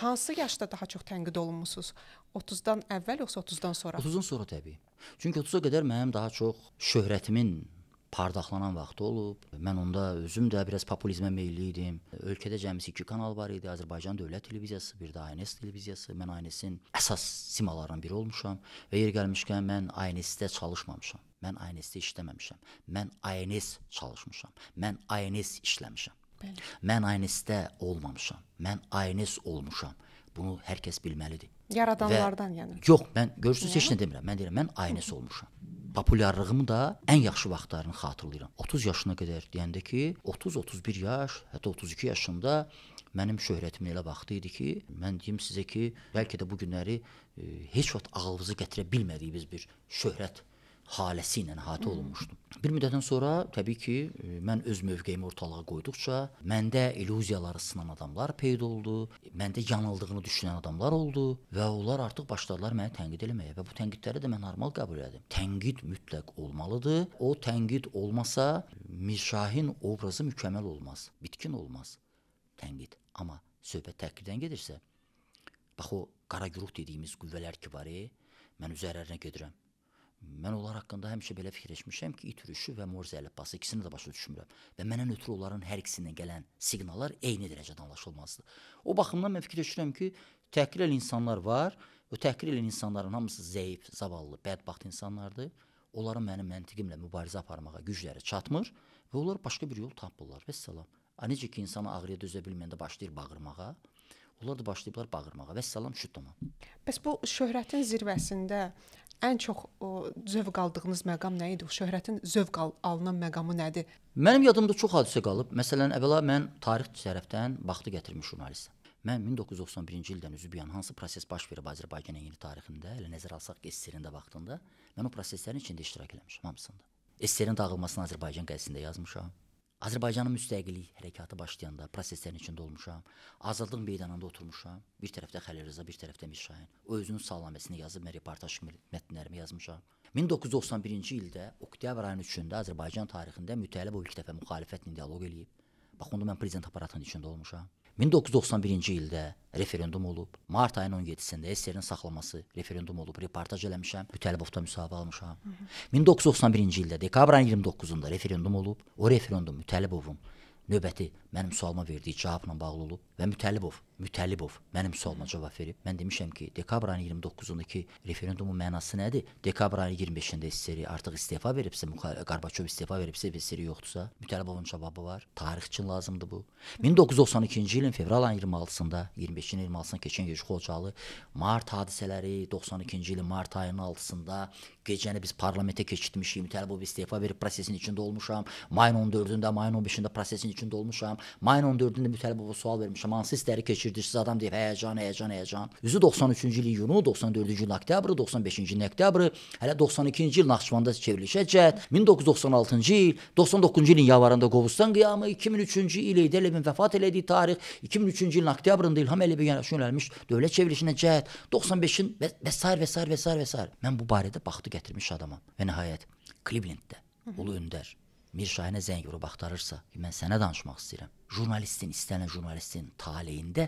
Hansı yaşda daha çox tənqid olunmusunuz? 30-dan əvvəl yoxsa 30-dan sonra? 30-dan sonra təbii. Çünki 30-a qədər mənim daha çox şöhrətimin parlaqlanan vaxtı olub. Mən onda özüm də biraz populizmə meylli idim. Ölkədə cəmisi 2 kanal var idi. Azərbaycan Dövlət Televiziyası, bir də ANS televiziyası. Mən ANS-in əsas simalarından biri olmuşam və yer gəlmişkən mən ANS-də çalışmamışam. Mən ANS-də işləməmişəm. Mən ANS çalışmışam. Mən ANS işləmişəm. Bəli. Mən aynistə olmamışam. Mən aynis olmuşam. Bunu hər kəs bilməlidir. Yaradanlardan Və, yəni. Yox, mən görürsüz yəni? heç nə demirəm. Mən deyirəm mən aynis olmuşam. Populyarlığımı da ən yaxşı vaxtlarını xatırlayıram. 30 yaşına qədər deyəndə ki, 30-31 yaş, hətta 32 yaşımda mənim şöhrətim elə vaxtı idi ki, mən deyim sizə ki, bəlkə də bu günləri e, heç vaxt ağlınızı gətirə bilmədiyiniz bir şöhrət haləsi ilə əhatə olunmuşdum. Bir müddətdən sonra təbii ki, e, mən öz mövqeyimi ortalığa qoyduqca məndə illüziyaları sınan adamlar peyda oldu, məndə yanıldığını düşünən adamlar oldu və onlar artıq başladılar məni tənqid eləməyə və bu tənqidləri də mən normal qəbul etdim. Tənqid mütləq olmalıdır. O tənqid olmasa Mirşahin obrazı mükəmməl olmaz, bitkin olmaz tənqid. Amma söhbət təhqirdən gedirsə, bax o qara guruh dediyimiz qüvvələr ki var, e, mən üzərlərinə gedirəm Mən onlar haqqında həmişə belə fikirləşmişəm ki, it ürüşü və Morze əlifbası ikisini də başa düşmürəm və mənə ötürü onların hər ikisindən gələn siqnallar eyni dərəcədə anlaşılmazdır. O baxımdan mən fikirləşirəm ki, təhqir edən insanlar var. O təhqir edən insanların hamısı zəif, zavallı, bədbəxt insanlardır. Onların mənim məntiqimlə mübarizə aparmağa gücləri çatmır və onlar başqa bir yol tapırlar. Vəssalam. A necə ki insan ağrıya dözə bilməyəndə başlayır bağırmağa. Onlar da başlayıblar bağırmağa. Vəssalam, şut tamam. Bəs bu şöhrətin zirvəsində ən çox o, zövq aldığınız məqam nə idi? O şöhrətin zövq al alınan məqamı nədir? Mənim yadımda çox hadisə qalıb. Məsələn, əvvəla mən tarix tərəfdən vaxtı gətirmiş jurnalistəm. Mən 1991-ci ildən üzü buyan hansı proses baş verib Azərbaycanın yeni tarixində, elə nəzərə alsaq ki, SSR-in də vaxtında, mən o proseslərin içində iştirak eləmişəm hamısında. SSR-in dağılmasını Azərbaycan qəzetində yazmışam. Azərbaycanın müstəqillik hərəkatı başlayanda proseslərin içində olmuşam. Azadlıq meydanında oturmuşam. Bir tərəfdə Xəlil Rza, bir tərəfdə Mirşahin. O özünün salaməsini yazıb mən reportaj mətnlərimi yazmışam. 1991-ci ildə oktyabr ayının 3-də Azərbaycan tarixində Mütəllibov ilk dəfə müxalifətlə dialoq eləyib. Bax onda mən prezident aparatının içində olmuşam. 1991-ci ildə referendum olub. Mart ayının 17-sində SSR-in saxlaması referendum olub. Reportaj eləmişəm. Bütəlibovda müsahibə almışam. 1991-ci ildə dekabr ayının 29-unda referendum olub. O referendum Mütəlibovun növbəti mənim sualıma verdiyi cavabla bağlı olub və Mütəlibov Mütəllibov mənim sualıma cavab verib. Mən demişəm ki, dekabr ayının 29-undakı referendumun mənası nədir? Dekabr ayının 25-də SSRİ artıq istefa veribsə, Qarbaçov istefa veribsə, SSRİ yoxdursa, Mütəllibovun cavabı var. Tarix üçün lazımdır bu. 1992-ci ilin fevral ayının 26-sında, 25-nin 26-sına keçən Yejxo Xocalı mart hadisələri 92-ci ilin mart ayının 6-sında gecəni biz parlamentə keçitmişik. Mütəllibov istefa verib prosesin içində olmuşam. Mayın 14-də, mayın 15-də prosesin içində olmuşam. Mayın 14-də Mütəllibova sual vermişəm. Hansı istəri keçir keçirdi. Siz adam deyib həyəcan, həyəcan, həyəcan. Üzü 93-cü il iyunu, 94-cü il oktyabr, 95-ci il oktyabr, hələ 92-ci il Naxçıvanda çevrilişə cəhd, 1996-cı il, 99-cu ilin yanvarında Qobustan qiyamı, 2003-cü il Eyd Əliyevin vəfat elədiyi tarix, 2003-cü ilin oktyabrında İlham Əliyevə yönəlmiş dövlət çevrilişinə cəhd, 95-in və, və s. və s. və s. və s. Mən bu barədə baxdı gətirmiş adamam və nəhayət Klivlenddə Ulu Öndər Mir Şahinə zəng vurub axtarırsa, mən sənə danışmaq istəyirəm. Jurnalistin, istənilən jurnalistin taleyində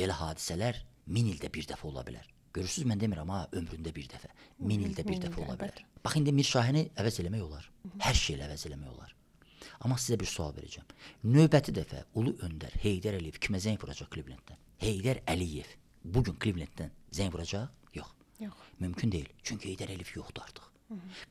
belə hadisələr min ildə bir dəfə ola bilər. Görürsüz mən demirəm ha, ömründə bir dəfə, min ildə bir dəfə ola bilər. Bax indi Mir Şahini əvəz eləmək olar. Hər şeyi əvəz eləmək olar. Amma sizə bir sual verəcəm. Növbəti dəfə Ulu Öndər Heydər Əliyev kimə zəng vuracaq Klivlenddən? Heydər Əliyev bu gün Klivlenddən zəng vuracaq? Yox. Yox. Mümkün deyil. Çünki Heydər Əliyev yoxdur artıq.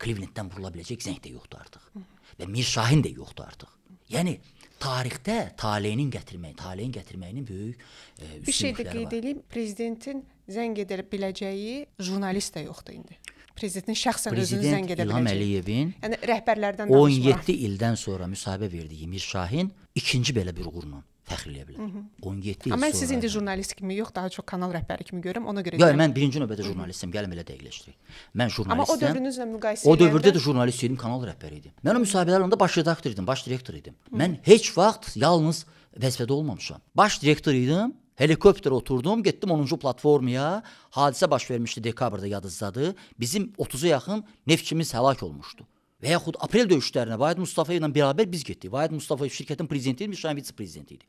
Cleveland-dən vurula biləcək zəng də yoxdur artıq. Hı -hı. Və Mir Şahin də yoxdur artıq. Yəni tarixdə taleyinin gətirməyi, taleyin gətirməyinin böyük e, bir şey də qeyd edeyim, prezidentin zəng edə biləcəyi jurnalist də yoxdur indi. Prezidentin şəxsən Prezident özünü zəng edə biləcəyi. İlham Əliyevin yəni rəhbərlərdən danışmaq. 17 ildən sonra müsahibə verdiyi Mir Şahin ikinci belə bir uğurla fəxr eləyə bilər. 17 mhm. il. Amma mən sizi indi jurnalist kimi yox, daha çox kanal rəhbəri kimi görürəm. Ona görə Yox, mən birinci növbədə mhm. jurnalistəm. Gəlin belə dəqiqləşdirək. Mən jurnalistəm. Amma o dövrünüzlə müqayisə edəndə O dövrdə də jurnalist idim, kanal rəhbəri idim. Mən o mhm. müsahibələr onda baş redaktor idim, baş direktor idim. Hı. Mən heç vaxt yalnız vəzifədə olmamışam. Baş direktor idim. Helikopterə oturdum, getdim 10-cu platformaya. Hadisə baş vermişdi dekabrda yadınızdadır. Bizim 30-a yaxın neftçimiz həlak olmuşdu. Və yaxud aprel döyüşlərinə Vahid Mustafa ilə bərabər biz getdik. Vahid Mustafa şirkətin prezidenti idi, Şahin vitse prezidenti idi.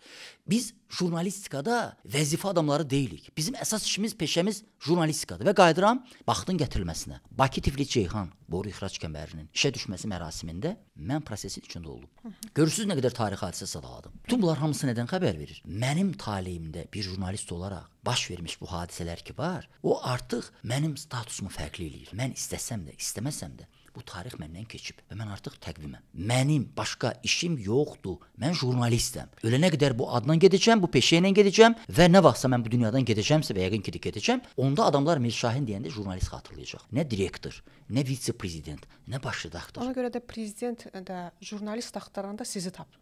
Biz jurnalistikada vəzifə adamları deyilik. Bizim əsas işimiz, peşəmiz jurnalistikadır və qayıdıram vaxtın gətirilməsinə. Bakı Tiflis Ceyhan boru ixrac kəmərinin işə düşməsi mərasimində mən prosesin içində oldum. Görürsüz nə qədər tarixi hadisə sadaladım. Bütün bunlar hamısı nədən xəbər verir? Mənim taleyimdə bir jurnalist olaraq baş vermiş bu hadisələr ki var, o artıq mənim statusumu fərqli eləyir. Mən istəsəm də, istəməsəm də bu tarix məndən keçib və mən artıq təqviməm. Mənim başqa işim yoxdur. Mən jurnalistəm. Ölənə qədər bu adla gedəcəm, bu peşə ilə gedəcəm və nə vaxtsa mən bu dünyadan gedəcəmsə və yəqin ki, gedəcəm, onda adamlar Mirşahin deyəndə jurnalist xatırlayacaq. Nə direktor, nə vitse-prezident, nə baş redaktor. Ona görə də prezident də jurnalist axtaranda sizi tapır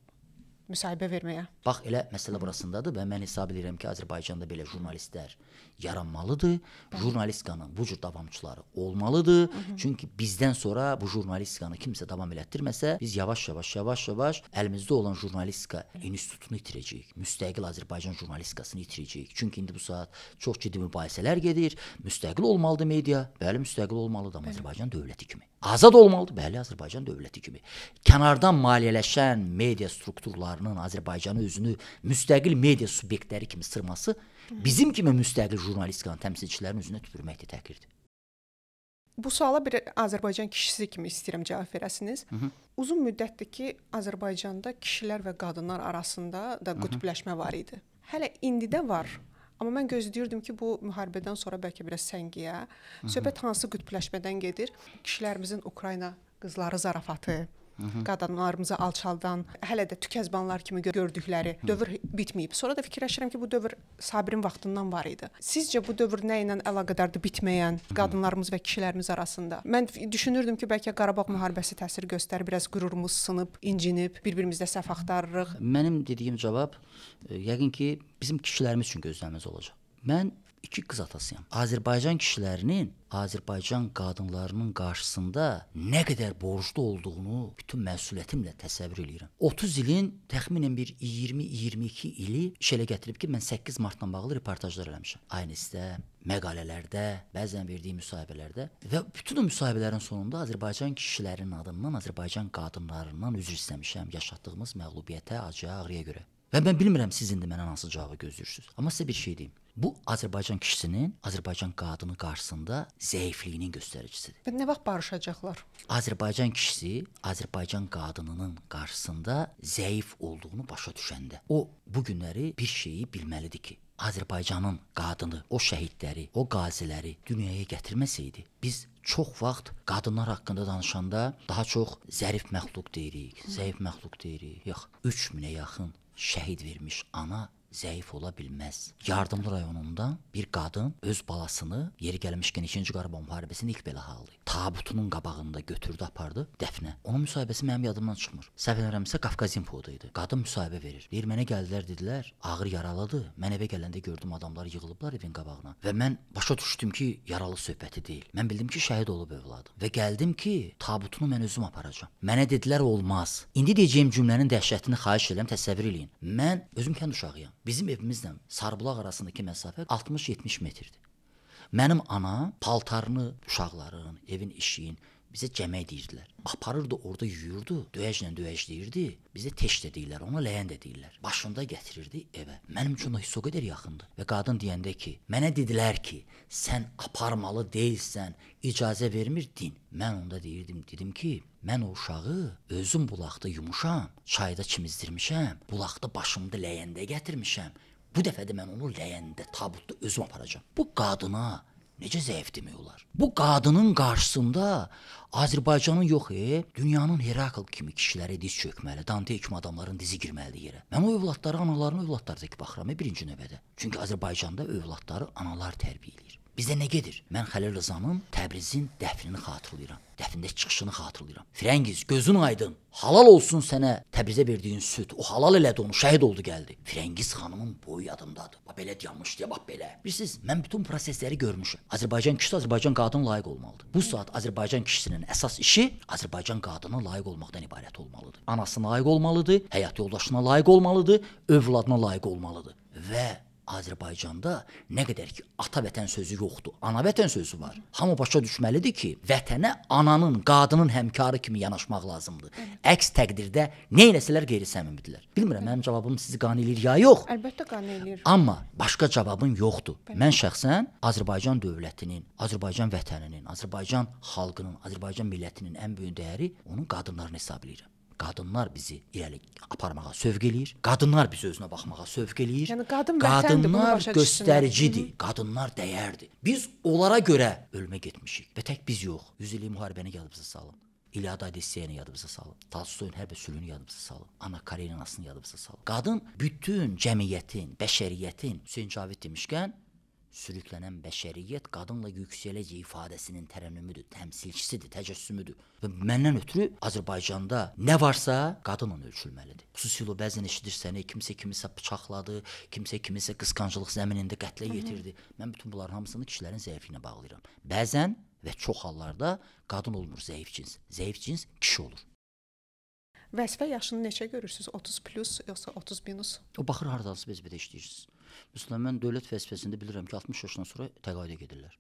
müsahibə verməyə. Bax elə məsələ burasındadır və mən hesab edirəm ki, Azərbaycanda belə jurnalistlər yaranmalıdır. Jurnalistikanın bu cür davamçıları olmalıdır. Çünki bizdən sonra bu jurnalistikanı kimsə davam elətdirməsə, biz yavaş-yavaş yavaş-yavaş əlimizdə olan jurnalistika institutunu itirəcəyik. Müstəqil Azərbaycan jurnalistikasını itirəcəyik. Çünki indi bu saat çox ciddi mübahisələr gedir. Müstəqil olmalıdır media. Bəli, müstəqil olmalıdır amma Azərbaycan dövləti kimi. Azad olmalıdır, bəli, Azərbaycan dövləti kimi. Kənardan maliyyələşən media strukturları qurumlarının Azərbaycanı özünü müstəqil media subyektləri kimi sırması bizim kimi müstəqil jurnalistikanın təmsilçilərinin üzünə tüpürməkdir təqirdir. Bu suala bir Azərbaycan kişisi kimi istəyirəm cavab verəsiniz. Hı -hı. Uzun müddətdir ki, Azərbaycanda kişilər və qadınlar arasında da qütbləşmə var idi. Hələ indi də var. Amma mən gözləyirdim ki, bu müharibədən sonra bəlkə biraz səngiyə. Söhbət hansı qütbləşmədən gedir? Kişilərimizin Ukrayna qızları zarafatı, qadınlarımızı alçaldan, hələ də tükəzbanlar kimi gördükləri dövr bitməyib. Sonra da fikirləşirəm ki, bu dövr Sabirin vaxtından var idi. Sizcə bu dövr nə ilə əlaqədardır bitməyən qadınlarımız və kişilərimiz arasında? Mən düşünürdüm ki, bəlkə Qarabağ müharibəsi təsir göstərir, biraz qürurumuz sınıb, incinib, bir-birimizdə səhv axtarırıq. Mənim dediyim cavab e, yəqin ki, bizim kişilərimiz üçün gözləməz olacaq. Mən iki qız atasıyam. Azərbaycan kişilərinin Azərbaycan qadınlarının qarşısında nə qədər borclu olduğunu bütün məsuliyyətimlə təsəvvür eləyirəm. 30 ilin təxminən bir 20-22 ili işə gətirib ki, mən 8 martla bağlı reportajlar eləmişəm. Aynəsdə, məqalələrdə, bəzən verdiyim müsahibələrdə və bütün o müsahibələrin sonunda Azərbaycan kişilərinin adından, Azərbaycan qadınlarından üzr istəmişəm yaşatdığımız məğlubiyyətə, acıya, ağrıya görə. Və mən bilmirəm siz indi məndən hansı cavabı gözləyirsiniz. Amma sizə bir şey deyim. Bu Azərbaycan kişisinin, Azərbaycan qadını qarşısında zəifliyinin göstəricisidir. Və nə vaxt barışacaqlar? Azərbaycan kişisi Azərbaycan qadınının qarşısında zəif olduğunu başa düşəndə o bu günləri bir şeyi bilməlidir ki, Azərbaycanın qadını, o şəhidləri, o qaziləri dünyaya gətirməsəydi, biz çox vaxt qadınlar haqqında danışanda daha çox zərif məxluq deyirik, zəif məxluq deyirik. Yox, 3000-ə yaxın şəhid vermiş ana zəif ola bilməz. Yardımlı rayonunda bir qadın öz balasını yeri gəlmişkən 2-ci Qarabağ müharibəsində ilk belə halı tabutunun qabağında götürdü, apardı dəfnə. Onun müsahibəsi mənim yadımdan çıxmır. Səhv eləmirəmsə Qafqaz infoda idi. Qadın müsahibə verir. Deyir mənə gəldilər dedilər, ağır yaraladı. Mən evə gələndə gördüm adamlar yığılıblar evin qabağına və mən başa düşdüm ki, yaralı söhbəti deyil. Mən bildim ki, şəhid olub övladım və gəldim ki, tabutunu mən özüm aparacağam. Mənə dedilər olmaz. İndi deyəcəyim cümlənin dəhşətini xahiş edirəm təsəvvür eləyin. Mən özüm kənd uşağıyam. Bizim evimizlə Sarbulaq arasındakı məsafə 60-70 metrdir. Mənim ana paltarını uşaqların, evin işiyin Bizə cəmək deyirdilər. Aparırdı orada yuyurdu, döyəclə döyəcləyirdi. Bizə teş də deyirlər, ona ləyən də deyirlər. Başında gətirirdi evə. Mənim üçün o hiss o qədər yaxındı. Və qadın deyəndə ki, mənə dedilər ki, sən aparmalı deyilsən, icazə vermir din. Mən onda deyirdim, dedim ki, mən o uşağı özüm bulaqda yumuşam, çayda kimizdirmişəm, bulaqda başımda ləyəndə gətirmişəm. Bu dəfə də mən onu ləyəndə, tabutda özüm aparacağam. Bu qadına Necə zəif demək olar? Bu qadının qarşısında Azərbaycanın yox, e, dünyanın Herakl kimi kişiləri diz çökməli, Dante kimi adamların dizi girməli yerə. Mən o övladları anaların övladları tək baxıram e, birinci növbədə. Çünki Azərbaycanda övladları analar tərbiyə edir. Bizdə nə gedir? Mən Xəlil Rzanın Təbrizin dəfnini xatırlayıram. Dəfnində çıxışını xatırlayıram. Firəngiz, gözün aydın. Halal olsun sənə Təbrizə verdiyin süd. O halal elədi onu, şəhid oldu gəldi. Firəngiz xanımın boyu yadımdadır. Bax belə dayanmış deyə bax belə. Bilirsiniz, mən bütün prosesləri görmüşəm. Azərbaycan kişisi Azərbaycan qadını layiq olmalıdır. Bu saat Azərbaycan kişisinin əsas işi Azərbaycan qadını layiq olmaqdan ibarət olmalıdır. Anasına layiq olmalıdır, həyat yoldaşına layiq olmalıdır, övladına layiq olmalıdır və Azərbaycanda nə qədər ki ata vətən sözü yoxdur, ana vətən sözü var. Hamı başa düşməlidir ki, vətənə ananın, qadının həmkarı kimi yanaşmaq lazımdır. Hı. Əks təqdirdə nə eləsələr qeyri-səmimidirlər. Bilmirəm mənim cavabım sizi qane eləyir ya yox. Əlbəttə qane eləyir. Amma başqa cavabım yoxdur. Bəli. Mən şəxsən Azərbaycan dövlətinin, Azərbaycan vətəninin, Azərbaycan xalqının, Azərbaycan millətinin ən böyük dəyəri onun qadınlarını hesab edirəm. Qadınlar bizi irəli yəni, aparmağa sövq eləyir. Qadınlar bizi özünə baxmağa sövq eləyir. Yəni qadın vətəndir, bunu başa göstəricidir. Hı -hı. Qadınlar dəyərdir. Biz onlara görə ölmə getmişik. Və tək biz yox. 100 illik müharibəni yadımıza salın. İlyada Odisseyəni yadımıza salın. Tolstoyun hər bir sülünü yadımıza salın. Ana Kareninasını yadımıza salın. Qadın bütün cəmiyyətin, bəşəriyyətin Hüseyn Cavid demişkən sürüklənən bəşəriyyət qadınla yüksələcək ifadəsinin tərənnümüdür, təmsilçisidir, təcəssümüdür. Və məndən ötürü Azərbaycanda nə varsa qadınla ölçülməlidir. Xüsusilə bəzən eşidirsən, kimsə kimisə bıçaqladı, kimsə kimisə qısqanclıq zəminində qətlə yetirdi. Mən bütün bunların hamısını kişilərin zəifliyinə bağlayıram. Bəzən və çox hallarda qadın olmur zəif cins. Zəif cins kişi olur. Vəzifə yaşını neçə görürsüz? 30 plus yoxsa 30 minus? O baxır hardansınız biz belə işləyirsiniz. Məsələn, mən dövlət vəzifəsində bilirəm ki, 60 yaşdan sonra təqaüdə gedirlər.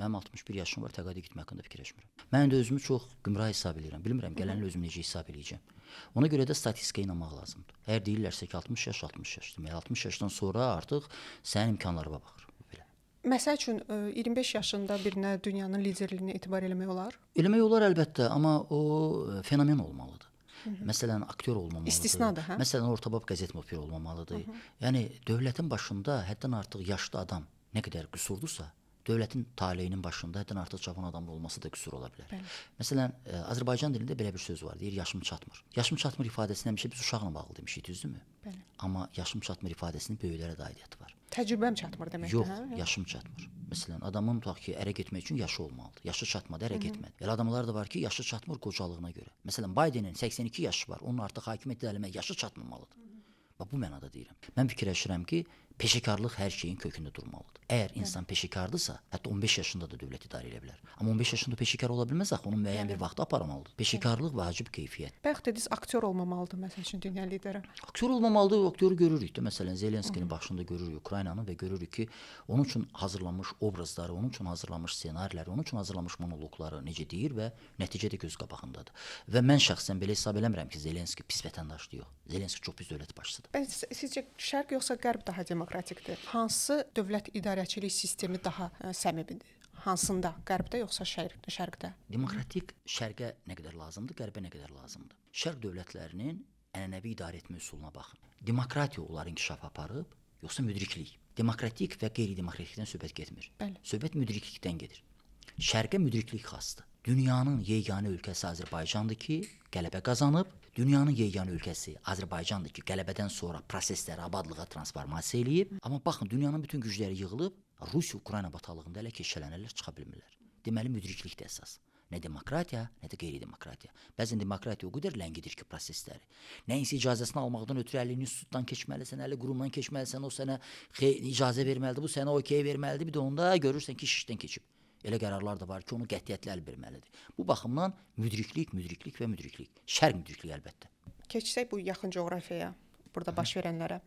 Mənim 61 yaşım var, təqaüdə getmək haqqında fikirləşmirəm. Mən də özümü çox qımra hesab edirəm. Bilmirəm gələnlə özümü necə hesab eləyəcəm. Ona görə də statistikaya inanmaq lazımdır. Əgər deyirlərsə ki, 60 yaş 60 yaş, deməli 60 yaşdan sonra artıq sənin imkanlarına baxır. Məsəl üçün 25 e, yaşında birinə dünyanın liderliyinə etibar eləmək olar? Eləmək olar əlbəttə, amma o e, fenomen olmalıdır. Məsələn, aktyor olmamalıdır. İstisnadır, hə? Məsələn, ortabab qəzet müdiri olmamalıdır. Hı -hı. Yəni dövlətin başında həddən artıq yaşlı adam nə qədər qüsurdursa, dövlətin taleyinin başında həddən artıq cavan adamın olması da qüsur ola bilər. Bəli. Məsələn, ə, e, Azərbaycan dilində belə bir söz var, deyir yaşım çatmır. Yaşım çatmır ifadəsini həmişə biz uşaqla bağlı demişik, düzdürmü? Bəli. Amma yaşım çatmır ifadəsinin böyüklərə də aidiyyəti var. Təcrübəm çatmır deməkdir, Yox, hə? Yox, yaşım çatmır. Məsələn, adamın tutaq ki, ərə getmək üçün yaşı olmalıdır. Yaşı çatmadı, ərə getmədi. Elə adamlar da var ki, yaşı çatmır qocalığına görə. Məsələn, Bidenin 82 yaşı var. Onun artıq hakimiyyət dəlimə yaşı çatmamalıdır. Və bu mənada deyirəm. Mən fikirləşirəm ki, peşəkarlıq hər şeyin kökündə durmalıdır. Əgər insan Hı. peşəkardırsa, hətta 15 yaşında da dövlət idarə edə bilər. Amma 15 yaşında peşəkar ola bilməz axı, onun müəyyən bir vaxtı aparmalıdır. Peşəkarlıq vacib keyfiyyət. Bəlkə dediniz aktyor olmamalıdır məsəl üçün dünya lideri. Aktyor olmamalıdır, aktyoru görürük də. Məsələn, Zelenskinin başında görürük Ukraynanı və görürük ki, onun üçün hazırlanmış obrazları, onun üçün hazırlanmış ssenariləri, onun üçün hazırlanmış monoloqları necə deyir və nəticə də göz qabağındadır. Və mən şəxsən belə hesab eləmirəm ki, Zelenski pis vətəndaşdır yox. Zelenski çox pis dövlət başçısıdır. Bəs sizcə şərq yoxsa qərb daha demokratikdir? Hansı dövlət idarəçilik sistemi daha ə, e, səmimidir? Hansında? Qərbdə yoxsa şərq, şərqdə? Demokratik şərqə nə qədər lazımdır, qərbə nə qədər lazımdır? Şərq dövlətlərinin ənənəvi idarə etmə üsuluna baxın. Demokratiya onların inkişaf aparıb, yoxsa müdriklik? Demokratik və qeyri-demokratikdən söhbət getmir. Bəli. Söhbət müdriklikdən gedir. Şərqə müdriklik xassdır. Dünyanın yeganə ölkəsi Azərbaycandır ki, qələbə qazanıb Dünyanın yeganə ölkəsi Azərbaycandır ki, qələbədən sonra prosesləri abadlığa transformasiya eləyib. Amma baxın, dünyanın bütün gücləri yığılıb Rusiya-Ukrayna batalığında hələ keşələnərlər çıxa bilmirlər. Deməli müdriklik də əsas. Nə demokratiya, nə də qeyri-demokratiya. Bəzən demokratiya o qədər ləngidir ki, prosesləri. Nəyinsə icazəsini almaqdan ötürü əlli institutdan keçməlisən, əlli qurumdan keçməlisən, o sənə icazə verməlidir, bu sənə OK verməlidir. Bir də onda görürsən ki, şişdən keçib. Elə qərarlar da var ki, onu qətiyyətlə əl verməlidir. Bu baxımdan müdriklik, müdriklik və müdriklik. Şərq müdrikliyi əlbəttə. Keçsək bu yaxın coğrafiyaya, burada Hı. baş verənlərə.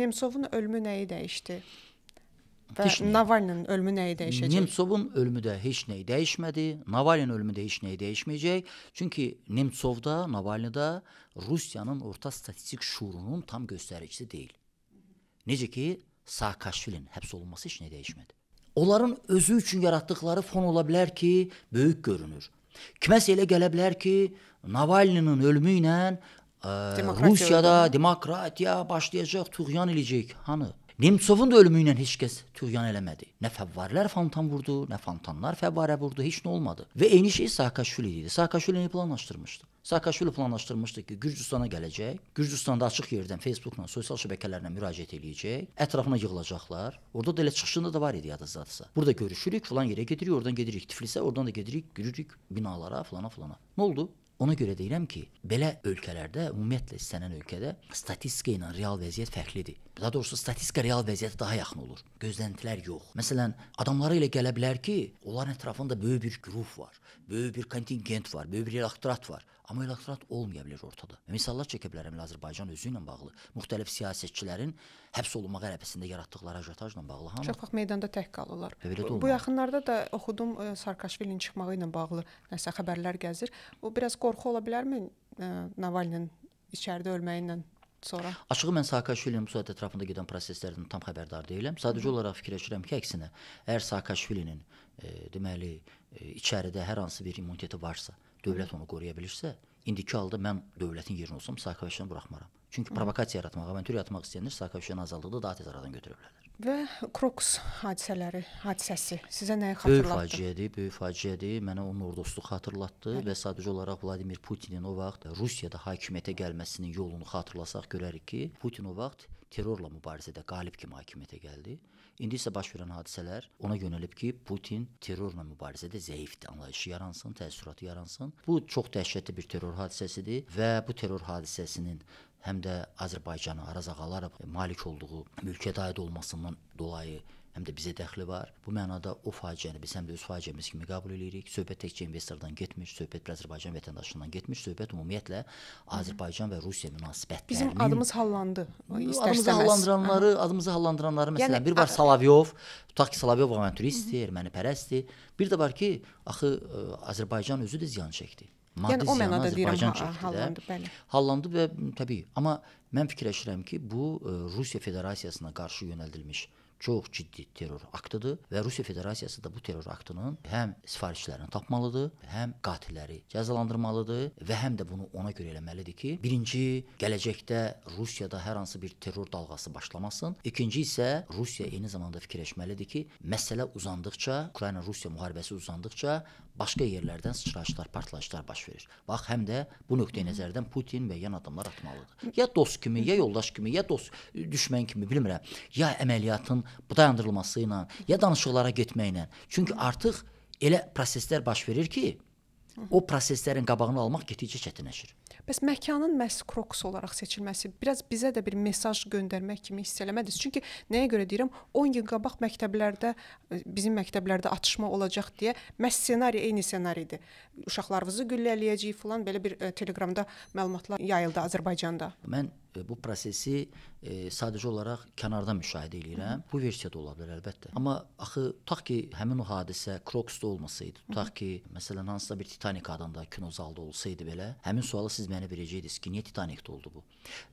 Nemtsovun ölümü nəyi dəyişdi? Və heç Navalnın ölümü nəyi dəyişəcək? Nemtsovun ölümü də heç nəyi dəyişmədi. Navalnın ölümü də heç nəyi dəyişməyəcək. Çünki Nemtsovda, Navalnıda Rusiyanın orta statistik şuurunun tam göstəricisi deyil. Necə ki, Saakashvilin həbs olunması heç nə dəyişmədi onların özü üçün yaratdıqları fon ola bilər ki, böyük görünür. Kiməsə elə gələ bilər ki, Navalninin ölümü ilə ə, e, demokratiya Rusiyada ölümü. demokratiya başlayacaq, tuğyan eləyəcək. Hanı? Nemtsovun da ölümü ilə heç kəs tuğyan eləmədi. Nə fəvvarələr fontan vurdu, nə fontanlar fəvvarə vurdu, heç nə olmadı. Və eyni şey Saakaşvili idi. Saakaşvili planlaşdırmışdı. Saakaşvili planlaşdırmışdı ki, Gürcüstana gələcək, Gürcüstanda açıq yerdən Facebookla, sosial şəbəkələrlə müraciət eləyəcək, ətrafına yığılacaqlar. Orda da elə çıxışında da var idi yadınızdadsa. Burada görüşürük, falan yerə gedirik, oradan gedirik Tiflisə, oradan da gedirik, giririk binalara, falana, falana. Nə oldu? Ona görə deyirəm ki, belə ölkələrdə, ümumiyyətlə istənilən ölkədə statistika ilə real vəziyyət fərqlidir. Daha doğrusu statistika real vəziyyətə daha yaxın olur. Gözləntilər yox. Məsələn, adamlara elə gələ bilər ki, onların ətrafında böyük bir qrup var, böyük bir kontingent var, böyük bir elektorat var. Amma elektorat olmaya bilər ortada. Misallar çəkə bilərəm Azərbaycan özü ilə bağlı. Müxtəlif siyasətçilərin həbs olunmaq ərəfəsində yaratdıqları ajotajla bağlı. Hamı çox vaxt meydanda tək qalırlar. Bu, bu yaxınlarda da oxudum e, Sarkaşvilin çıxmağı ilə bağlı nəsə xəbərlər gəzir. Bu biraz qorxu ola bilərmi e, Navalninin içəridə ölməyindən? sonra. Açığı mən Saakashvilinin bu saat ətrafında gedən proseslərdən tam xəbərdar deyiləm. Sadəcə olaraq fikirləşirəm ki, əksinə, əgər Saakashvilinin e, deməli e, içəridə hər hansı bir immuniteti varsa, dövlət onu qoruya bilirsə, indiki halda mən dövlətin yerinə olsam Saakashvili buraxmaram. Çünki provokasiya yaratmaq, avantür yaratmaq istəyənlər Saakashvilini azadlıqda daha tez aradan götürə bilərlər. Və Kroks hadisələri, hadisəsi sizə nəyi xatırlatdı? Böyük faciədir, böyük faciədir. Mənə onun ordusluğu xatırlatdı Həli. və sadəcə olaraq Vladimir Putinin o vaxt Rusiyada hakimiyyətə gəlməsinin yolunu xatırlasaq görərik ki, Putin o vaxt terrorla mübarizədə qalib kimi hakimiyyətə gəldi İndi isə baş verən hadisələr ona yönəlib ki, Putin terrorla mübarizədə zəifdir, anlayışı yaransın, təəssüratı yaransın. Bu çox dəhşətli bir terror hadisəsidir və bu terror hadisəsinin həm də Azərbaycanı Araz Ağalarov malik olduğu mülkiyyətə aid olmasından dolayı həm də bizə dəxli var. Bu mənada o faciəni biz həm də öz faciəmiz kimi qəbul eləyirik. Söhbət təkcə investordan getmir, söhbət Azərbaycan vətəndaşından getmir, söhbət ümumiyyətlə Azərbaycan və Rusiya münasibətlərinin Bizim adımız hallandı. Adımızı hallandıranları, adımızı hallandıranları yəni məsələn yəni, bir var Salavyov, tutaq ki, Salavyov avantüristdir, ermənipərəstdir. Bir də var ki, axı e, Azərbaycan özü də ziyan çəkdi. Maddi yəni o mənada deyirəm, ha, hallandı, bəli. Hallandı və təbii, amma mən fikirləşirəm ki, bu e, Rusiya Federasiyasına qarşı yönəldilmiş çox ciddi terror aktıdır və Rusiya Federasiyası da bu terror aktının həm sifarişlərini tapmalıdır, həm qatilləri cəzalandırmalıdır və həm də bunu ona görə eləməlidir ki, birinci gələcəkdə Rusiyada hər hansı bir terror dalğası başlamasın. İkinci isə Rusiya eyni zamanda fikirləşməlidir ki, məsələ uzandıqca, Ukrayna-Rusiya müharibəsi uzandıqca başqa yerlərdən sıçrayışlar, partlayışlar baş verir. Bax, həm də bu nöqteyi nəzərdən Putin müəyyən addımlar atmalıdır. Ya dost kimi, ya yoldaş kimi, ya dost düşmən kimi, bilmirəm, ya əməliyyatın bu dayandırılması ilə, ya danışıqlara getməklə. Çünki artıq elə proseslər baş verir ki, o proseslərin qabağını almaq getdikcə çətinləşir. Bəs məkanın məhz kroks olaraq seçilməsi biraz bizə də bir mesaj göndərmək kimi hiss eləmədiniz? Çünki nəyə görə deyirəm, 10 gün qabaq məktəblərdə e, bizim məktəblərdə atışma olacaq deyə məhz ssenari eyni ssenaridir. Uşaqlarınızı güllələyəcəyik falan belə bir e, telegramda məlumatlar yayıldı Azərbaycanda. Mən E, bu prosesi e, sadəcə olaraq kənardan müşahidə eləyirəm. Hı -hı. Bu versiya da ola bilər əlbəttə. Amma axı tutaq ki, həmin o hadisə Crocs-da olmasaydı, tutaq ki, məsələn hansısa bir Titanic adında kino zalda olsaydı belə, həmin sualı siz mənə verəcəydiniz ki, niyə Titanic-də oldu bu?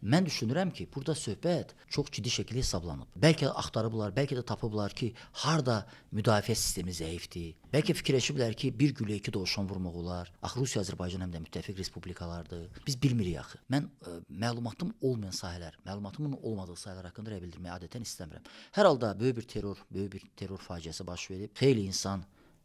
Mən düşünürəm ki, burada söhbət çox ciddi şəkildə hesablanıb. Bəlkə axtarıblar, bəlkə də tapıblar ki, harda müdafiə sistemi zəifdir. Bəlkə fikirləşiblər ki, bir gülə iki dovşan vurmaq olar. Axı Rusiya Azərbaycan həm də müttəfiq respublikalardır. Biz bilmirik axı. Mən ə, e, məlumatım o olmayan sahələr, məlumatımın olmadığı sahələr haqqında rəy bildirməyi adətən istəmirəm. Hər halda böyük bir terror, böyük bir terror faciəsi baş verib. Xeyli insan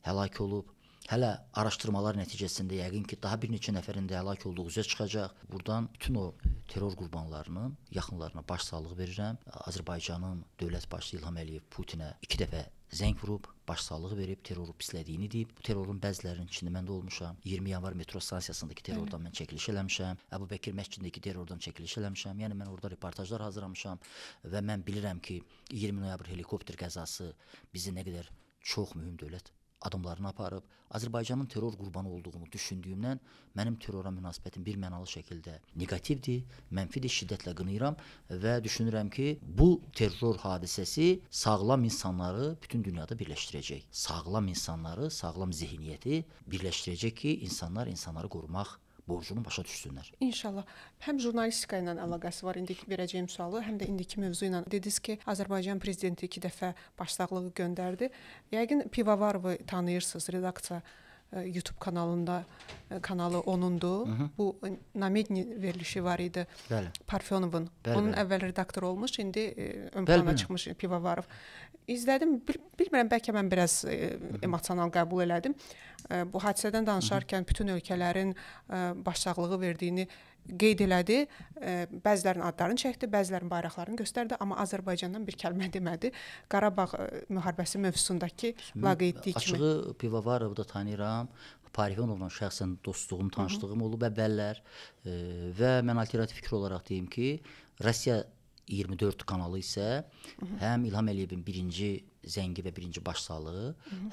həlak olub. Hələ araşdırmalar nəticəsində yəqin ki, daha bir neçə nəfərin də həlak olduğu üzə çıxacaq. Burdan bütün o terror qurbanlarının yaxınlarına başsağlığı verirəm. Azərbaycanın dövlət başçısı İlham Əliyev Putinə 2 dəfə zəng vurub, başsağlığı verib, terroru pislədiyini deyib. Bu terrorun bəzilərinin içində mən də olmuşam. 20 yanvar metro stansiyasındakı terrordan mən çəkiliş eləmişəm. Əbu Bəkir məscidindəki terrordan çəkiliş eləmişəm. Yəni mən orada reportajlar hazırlamışam və mən bilirəm ki, 20 noyabr helikopter qəzası bizi nə qədər çox mühüm dövlət addımlarını aparıb, Azərbaycanın terror qurbanı olduğunu düşündüyümdən mənim terrora münasibətim bir mənalı şəkildə neqativdir, mənfidir, şiddətlə qınayıram və düşünürəm ki, bu terror hadisəsi sağlam insanları bütün dünyada birləşdirəcək. Sağlam insanları, sağlam zehniyyəti birləşdirəcək ki, insanlar insanları qorumaq borcunu başa düşsünlər. İnşallah. Həm jurnalistika ilə əlaqəsi var indiki verəcəyim sualı, həm də indiki mövzu ilə. Dediniz ki, Azərbaycan prezidenti 2 dəfə başsağlığı göndərdi. Yəqin Pivovarovu tanıyırsınız, redaksiya E, YouTube kanalında e, kanalı onundu. Hı -hı. Bu e, Namedni verilişi var idi. Bəli. Parfyonovun. Bəli, Onun bəli. əvvəl redaktor olmuş, indi ön plana bəli. çıxmış Pivovarov. İzlədim, bil bilmirəm bəlkə mən biraz e, emosional qəbul elədim. E, bu hadisədən danışarkən bütün ölkələrin e, başçılığı verdiyini e, qeyd elədi, e, bəzilərinin adlarını çəkdi, bəzilərinin bayraqlarını göstərdi, amma Azərbaycandan bir kəlmə demədi. Qarabağ e, müharibəsi mövzusundakı laqeydlik kimi. Açığı Pivavarovu da tanıyıram. Parifonovla şəxsən dostluğum, tanışlığım olub əvvəllər e, və mən alternativ fikir olaraq deyim ki, Rusiya 24 kanalı isə həm İlham Əliyevin birinci zəngi və birinci başsağlığı,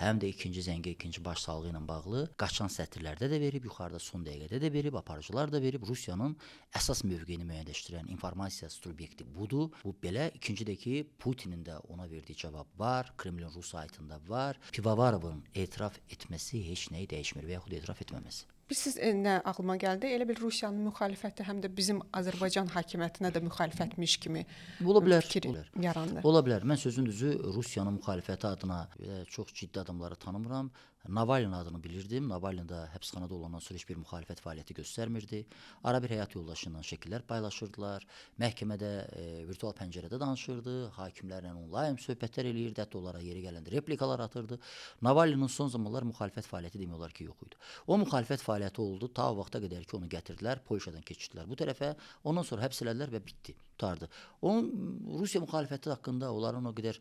həm də ikinci zəngə ikinci başsağlığı ilə bağlı qaçan sətirlərdə də verib, yuxarıda son dəqiqədə də verib, aparıcılar da verib. Rusiyanın əsas mövqeyini müəyyənləşdirən informasiya subyekti budur. Bu belə ikincidəki Putinin də ona verdiyi cavab var, Kremlin rus saytında var. Pivovarovun etiraf etməsi heç nəyi dəyişmir və yaxud etiraf etməməsi. Bilirsiniz, e, nə ağlıma gəldi? Elə bil Rusiyanın müxalifəti həm də bizim Azərbaycan hakimiyyətinə də müxalifətmiş kimi ola bilər, fikir ola bilər. yarandı. Ola bilər. Mən sözün düzü Rusiyanın müxalifəti adına e, çox ciddi adamları tanımıram. Navalin adını bilirdim. Navalin də həbsxanada olandan sonra heç bir müxalifət fəaliyyəti göstərmirdi. Ara bir həyat yoldaşından şəkillər paylaşırdılar. Məhkəmədə e, virtual pəncərədə danışırdı, hakimlərlə onlayn söhbətlər eləyirdi, hətta onlara yeri gələndə replikalar atırdı. Navalinin son zamanlar müxalifət fəaliyyəti demək olar ki, yox idi. O müxalifət fəaliyyəti oldu, ta o vaxta qədər ki, onu gətirdilər, Polşadan keçirdilər bu tərəfə, ondan sonra həbs elədilər və bitdi tutardı. Onun Rusiya müxalifəti haqqında onların o qədər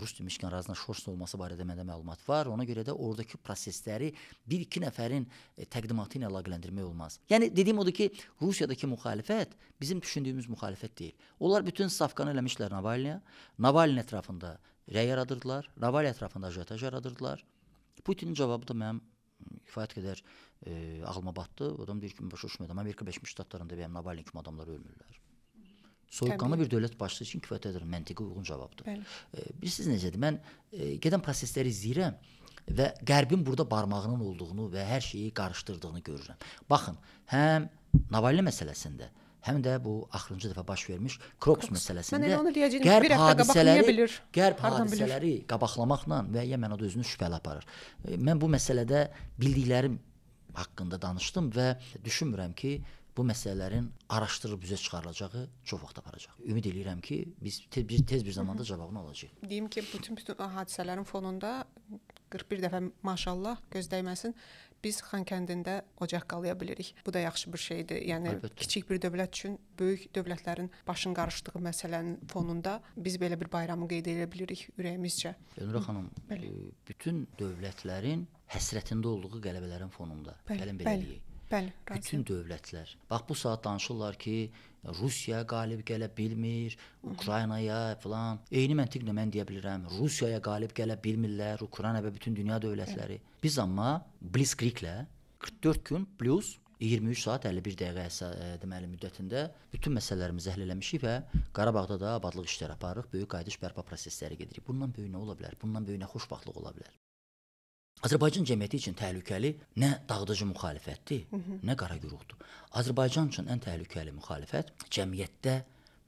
Rus demişkən razına şors olması barədə məndə məlumat var. Ona görə də ordakı prosesləri bir iki nəfərin e, təqdimatı ilə əlaqələndirmək olmaz. Yəni dediyim odur ki, Rusiyadakı müxalifət bizim düşündüyümüz müxalifət deyil. Onlar bütün safkanı eləmişlər Navalnyə. Navalnyə ətrafında rəy yaradırdılar. Navalnyə ətrafında ajotaj yaradırdılar. Putinin cavabı da mənim kifayət qədər e, ağlıma batdı. Adam deyir ki, başa düşmədim. Amerika Birləşmiş Ştatlarında bəyəm Navalnyə kimi adamlar ölmürlər soyuqqanlı bir dövlət başçısı üçün kifayət qədər məntiqə uyğun cavabdır. Bəli. E, bilirsiniz necədir? Mən e, gedən prosesləri izləyirəm və Qərbin burada barmağının olduğunu və hər şeyi qarışdırdığını görürəm. Baxın, həm Navalny məsələsində Həm də bu axırıncı dəfə baş vermiş Kroks məsələsində deyəcəyim, qərb hadisələri, qərb hadisələri bilir? qabaqlamaqla müəyyən mənada özünü şübhəli aparır. E, mən bu məsələdə bildiklərim haqqında danışdım və düşünmürəm ki, bu məsələlərin araşdırılıb üzə çıxarılacağı çox vaxt aparacaq. Ümid eləyirəm ki, biz tez, biz tez bir zamanda cavabını alacağıq. Deyim ki, bütün bütün hadisələrin fonunda 41 dəfə maşallah göz dəyməsin biz Xankəndində ocaq qalaya bilirik. Bu da yaxşı bir şeydir. Yəni Əlbəttə. kiçik bir dövlət üçün böyük dövlətlərin başın qarışdığı məsələnin fonunda biz belə bir bayramı qeyd edə bilirik ürəyimizcə. Elnurə xanım, Bəli. E, bütün dövlətlərin həsrətində olduğu qələbələrin fonunda. Gəlin belə deyək. Bəli, razıyam. Bütün dövlətlər. Bax bu saat danışırlar ki, Rusiya qalib gələ bilmir, Ukraynaya filan. Eyni məntiqlə mən deyə bilərəm, Rusiyaya qalib gələ bilmirlər, Ukrayna və bütün dünya dövlətləri. Bəli. Biz amma Blitzkrieglə 44 gün plus 23 saat 51 dəqiqə e, deməli müddətində bütün məsələlərimizi həll eləmişik və Qarabağda da abadlıq işləri aparırıq, böyük qayıdış bərpa prosesləri gedirik. Bundan böyük nə ola bilər? Bundan böyük nə xoşbəxtlik ola bilər? Azərbaycan cəmiyyəti üçün təhlükəli nə dağıdıcı müxalifətdir, Hı -hı. nə qara guruhdur. Azərbaycan üçün ən təhlükəli müxalifət cəmiyyətdə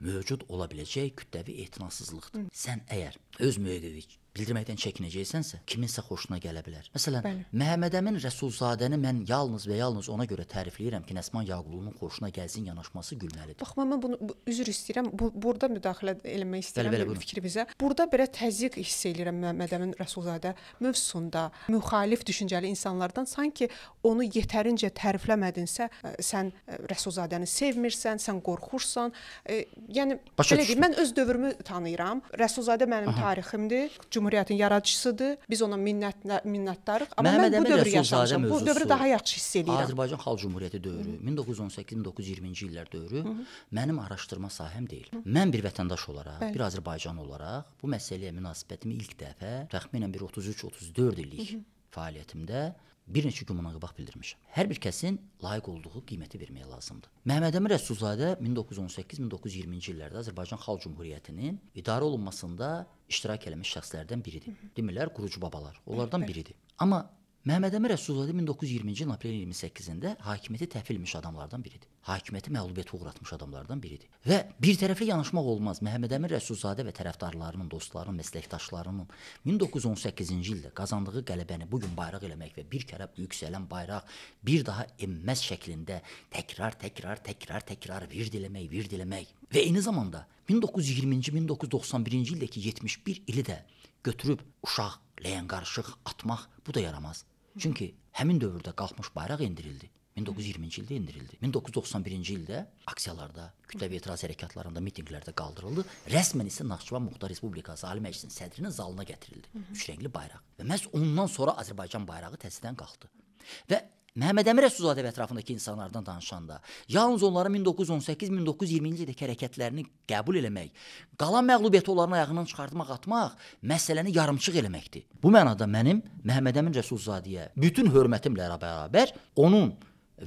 mövcud ola biləcək kütləvi etinasızlıqdır. Hı. Sən əgər öz mövqeyini bildirməkdən çəkinəcəksənsə, kiminsə xoşuna gələ bilər. Məsələn, Bəli. Məhəmməd Əmin Rəsulzadəni mən yalnız və yalnız ona görə tərifləyirəm ki, Nəsman Yağqulunun xoşuna gəlsin yanaşması gülməlidir. Baxma, mən bunu bu, üzr istəyirəm. Bu burada müdaxilə eləmək istəyirəm bəli, bəli, fikrimizə. Burada belə təzyiq hiss eləyirəm Məhəmməd Əmin Rəsulzadə mövzusunda müxalif düşüncəli insanlardan sanki onu yetərincə tərifləmədinsə, e, sən e, Rəsulzadəni sevmirsən, sən qorxursan. E, yəni Başa belə deyim, mən öz dövrümü tanıyıram. Rəsulzadə mənim Aha. tariximdir. Cümə Cümhuriyyətin yaradıcısıdır. Biz ona minnət minnətdarıq. Amma Məhəmməd mən bu dövrü yaşamışam. Bu dövrü daha yaxşı hiss edirəm. Azərbaycan Xalq Cümhuriyyəti dövrü 1918-1920-ci illər dövrü Hı -hı. mənim araşdırma sahəm deyil. Hı -hı. Mən bir vətəndaş olaraq, Bəli. bir Azərbaycan olaraq bu məsələyə münasibətimi ilk dəfə təxminən bir 33-34 illik Hı -hı. fəaliyyətimdə bir neçə gün buna qabaq bildirmişəm. Hər bir kəsin layiq olduğu qiyməti vermək lazımdır. Məhəmməd Əmir Rəsulzadə 1918-1920-ci illərdə Azərbaycan Xalq Cümhuriyyətinin idarə olunmasında iştirak eləmiş şəxslərdən biridir. Demirlər qurucu babalar. Onlardan biridir. Amma Məhəmməd Əmir Rəsulzadə 1920-ci ilin aprelin 28-də hakimiyyəti təhvil etmiş adamlardan biridir. Hakimiyyəti məğlubiyyətə uğratmış adamlardan biridir. Və bir tərəfli yanaşmaq olmaz. Məhəmməd Əmir Rəsulzadə və tərəfdarlarının, dostlarının, məsləkdaşlarının 1918-ci ildə qazandığı qələbəni bu gün bayraq eləmək və bir kərə yüksələn bayraq bir daha enməz şəklində təkrar, təkrar, təkrar, təkrar vird eləmək, vird eləmək və eyni zamanda 1920-ci, 1991-ci ildəki 71 ili də götürüb uşaq, ləyən qarışıq atmaq bu da yaramaz. Çünki həmin dövrdə qalxmış bayraq endirildi. 1920-ci ildə endirildi. 1991-ci ildə aksiyalarda, kütləvi etiraz hərəkatlarında, mitinqlərdə qaldırıldı. Rəsmən isə Naxçıvan Muxtar Respublikası Ali Məclisinin sətrinin zalına gətirildi. Üç rəngli bayraq. Və məhz ondan sonra Azərbaycan bayrağı təzədən qalxdı. Və Məhəmməd Əmir Rəsulzadə və ətrafındakı insanlardan danışanda yalnız onların 1918-1920-ci ilədəki hərəkətlərini qəbul eləmək, qalan məğlubiyyəti onların ayağından çıxartmaq, atmaq məsələni yarımçıq eləməkdir. Bu mənada mənim Məhəmməd Əmin Rəsulzadəyə bütün hörmətimlə bərabər onun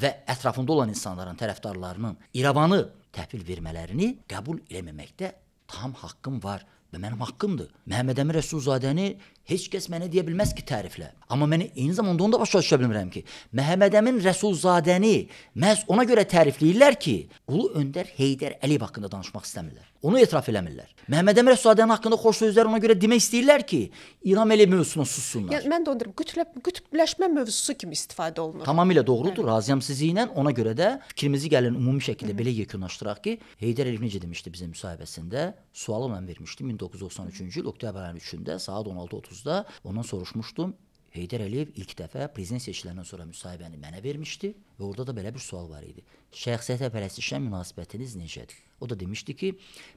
və ətrafında olan insanların tərəfdarlarının İrəvanı təhvil vermələrini qəbul eləməməkdə tam haqqım var və mənim haqqımdır. Məhəmməd Əmir Rəsulzadəni Heç kəs mənə deyə bilməz ki, təriflə. Amma mən eyni zamanda onu da başa düşə bilmirəm ki, Məhəmmədəmin Rəsulzadəni məhz ona görə tərifləyirlər ki, Ulu öndər Heydər Əliyev haqqında danışmaq istəmirlər. Onu etiraf eləmirlər. Məhəmmədəmin Rəsulzadənin haqqında xoş sözlər ona görə demək istəyirlər ki, İlham Əliyev mövzusuna sussunlar. Yəni mən də onu deyirəm, qütblə, qütbləşmə mövzusu kimi istifadə olunur. Tamamilə doğrudur, Hı. Hə. razıyam sizinlə. Ona görə də fikrimizi gəlin ümumi şəkildə Hı. belə yekunlaşdıraq ki, Heydər Əliyev necə demişdi bizə müsahibəsində, sualı mən vermişdim 1993-cü il oktyabr ayının 3-də saat 16:30 2019-da ondan soruşmuşdum. Heydər Əliyev ilk dəfə prezident seçkilərindən sonra müsahibəni mənə vermişdi və orada da belə bir sual var idi. Şəxsiyyətə pərəstişlə münasibətiniz necədir? O da demişdi ki,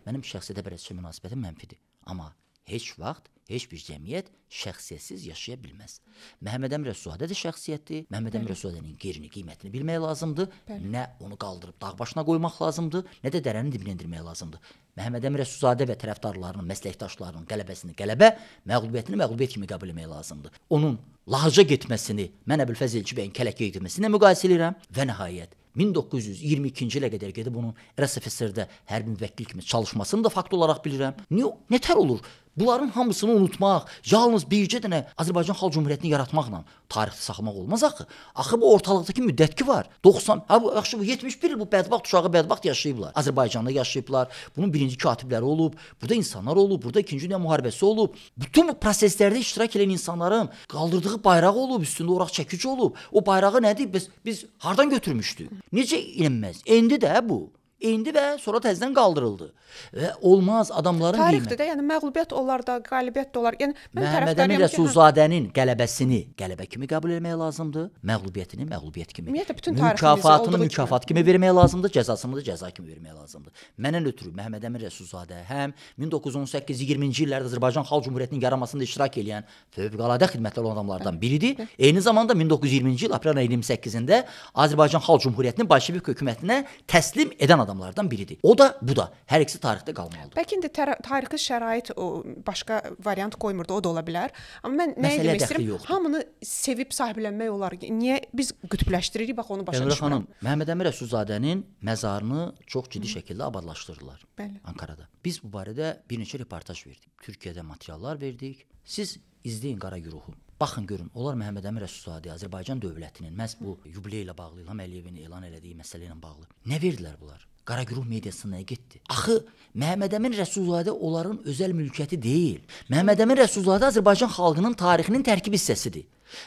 mənim şəxsiyyətə pərəstişlə münasibətim mənfidir. Amma heç vaxt heç bir cəmiyyət şəxsiyyətsiz yaşaya bilməz. Məhəmməd Əmir Rəsuadə də şəxsiyyətdir. Məhəmməd Əmir Rəsuadənin yerini, qiymətini bilmək lazımdır. Bəli. Nə onu qaldırıb dağ başına qoymaq lazımdır, nə də dərənin dibinə endirmək lazımdır. Məhəmməd Əmir Əsuzadə və tərəfdarlarının, məsləkdaşlarının qələbəsini qələbə, məğlubiyyətini məğlubiyyət kimi qəbul etmək lazımdır. Onun lahaca getməsini mən Əbülfəz Elçi bəyin kələkə getməsinə müqayisə edirəm və nəhayət 1922-ci ilə qədər gedib onun RSFSR-də hərbi müvəkkil kimi çalışmasını da fakt olaraq bilirəm. Niyə nətər olur? Bunların hamısını unutmaq, yalnız bircə dənə Azərbaycan Xalq Cümhuriyyətini yaratmaqla tarixdə saxlamaq olmaz axı. Axı bu ortalıqdakı müddət ki var. 90, ha bu yaxşı bu 71 il bu bədbəxt uşağı bədbəxt yaşayıblar. Azərbaycanda yaşayıblar. Bunun birinci katibləri olub, burada insanlar olub, burada ikinci dünya müharibəsi olub. Bütün bu proseslərdə iştirak edən insanların qaldırdığı bayraq olub, üstündə oraq çəkici olub. O bayrağı nədir? Biz biz hardan götürmüşdük? Necə inməz? İndi də bu endi və sonra təzədən qaldırıldı. Və olmaz adamların Tarixdir də, yəni məğlubiyyət onlarda, qalibiyyət də onlar. Yəni mən tərəfdarıyam ki, hə. Rəsulzadənin qələbəsini qələbə kimi qəbul etmək lazımdır, məğlubiyyətini məğlubiyyət kimi. Ümumiyyətlə bütün mükafatını mükafat kimi. kimi vermək lazımdır, cəzasını da cəza kimi vermək lazımdır. Məndən ötürü Məhəmməd Əmin Rəsulzadə həm 1918-20-ci illərdə Azərbaycan Xalq Cümhuriyyətinin yaranmasında iştirak edən fövqəladə xidmətli olan adamlardan hə. biridir. Hə. Eyni zamanda 1920-ci il aprel ayının 28-də Azərbaycan Xalq Cümhuriyyətinin Bolşevik hökumətinə təslim edən adam adamlardan biridir. O da, bu da hər ikisi tarixdə qalmalıdır. Bəlkə indi tarixi şərait o başqa variant qoymurdu, o da ola bilər. Amma mən nə demək istəyirəm? Yoxdur. Hamını sevib sahiblənmək olar. Niyə biz qütbləşdiririk? Bax onu başa düşmürəm. xanım, Məhəmməd Əmir Əsuzadənin məzarını çox ciddi Hı. şəkildə abadlaşdırdılar Bəli. Ankarada. Biz bu barədə bir neçə reportaj verdik. Türkiyədə materiallar verdik. Siz izləyin Qara Yuruhu. Baxın görün, onlar Məhəmməd Əmir Rəsulzadə Azərbaycan dövlətinin məhz bu yubiley ilə bağlı İlham Əliyevin elan elədiyi məsələ ilə bağlı nə verdilər bunlar? Qara Güruh mediasına getdi. Axı Məhəmməd Əmin Rəsulzadə onların özəl mülkiyyəti deyil. Məhəmməd Əmin Rəsulzadə Azərbaycan xalqının tarixinin tərkib hissəsidir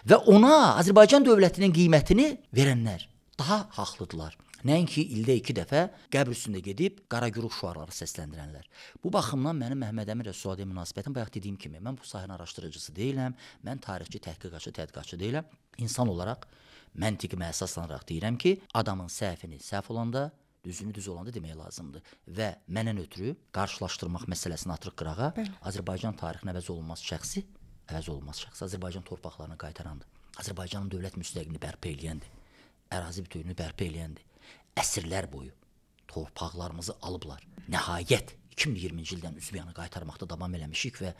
və ona Azərbaycan dövlətinin qiymətini verənlər daha haqlıdılar. Nəinki ildə 2 dəfə qəbr üstündə gedib Qaragürux şüarları səsləndirənlər. Bu baxımdan mənim Məhəmməd Əmir Rəsuadiyə münasibətim bayaq dediyim kimi, mən bu sahənin araşdırıcısı deyiləm, mən tarixçi, təhqiqatçı, tədqiqatçı deyiləm. İnsan olaraq məntiqimə əsaslanaraq deyirəm ki, adamın səhvini səhv olanda düzünü düz olanda demək lazımdır. Və məndən ötürü qarşılaşdırmaq məsələsini atırıq qırağa. Bəli. Azərbaycan tarixinə əvəz olunmaz şəxsi, əvəz olunmaz şəxs Azərbaycan torpaqlarına qaytarandır. Azərbaycanın dövlət müstəqilliyini bərpa eləyəndir. Ərazi bütövlüyünü bərpa eləyəndir əsrlər boyu torpaqlarımızı alıblar. Nəhayət 2020-ci ildən üzvyanı qaytarmaqda davam eləmişik və